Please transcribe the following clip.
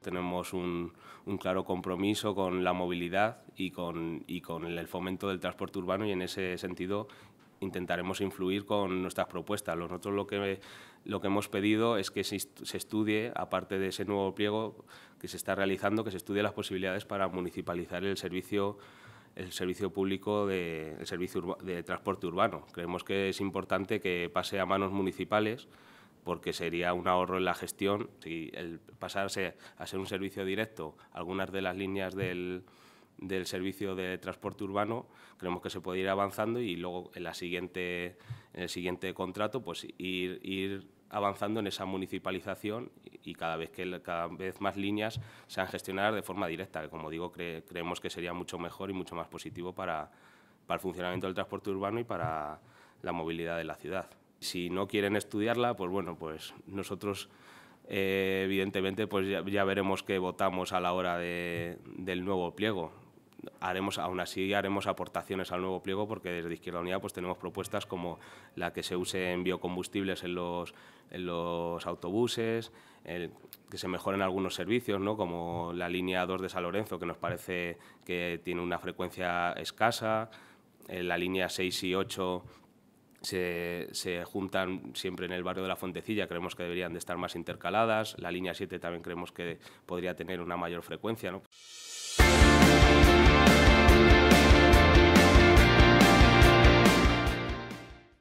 Tenemos un, claro compromiso con la movilidad y con, el fomento del transporte urbano y en ese sentido intentaremos influir con nuestras propuestas. Nosotros lo que, hemos pedido es que se, estudie, aparte de ese nuevo pliego que se está realizando, que se estudie las posibilidades para municipalizar el servicio público de, de transporte urbano. Creemos que es importante que pase a manos municipales porque sería un ahorro en la gestión si el pasarse a ser un servicio directo algunas de las líneas del, servicio de transporte urbano, creemos que se puede ir avanzando y luego en, la siguiente, en el siguiente contrato pues ir, avanzando en esa municipalización y cada vez, que, cada vez más líneas sean gestionadas de forma directa, que como digo creemos que sería mucho mejor y mucho más positivo para el funcionamiento del transporte urbano y para la movilidad de la ciudad. Si no quieren estudiarla, pues bueno, pues nosotros eh, evidentemente pues ya, veremos que votamos a la hora de, del nuevo pliego. Haremos, aún así haremos aportaciones al nuevo pliego porque desde Izquierda Unida pues, tenemos propuestas como la que se use en biocombustibles en los, los autobuses, que se mejoren algunos servicios, ¿no? como la línea 2 de San Lorenzo, que nos parece que tiene una frecuencia escasa, eh, la línea 6 y 8 se, se, juntan siempre en el barrio de la Fuentecilla, creemos que deberían de estar más intercaladas, la línea 7 también creemos que podría tener una mayor frecuencia.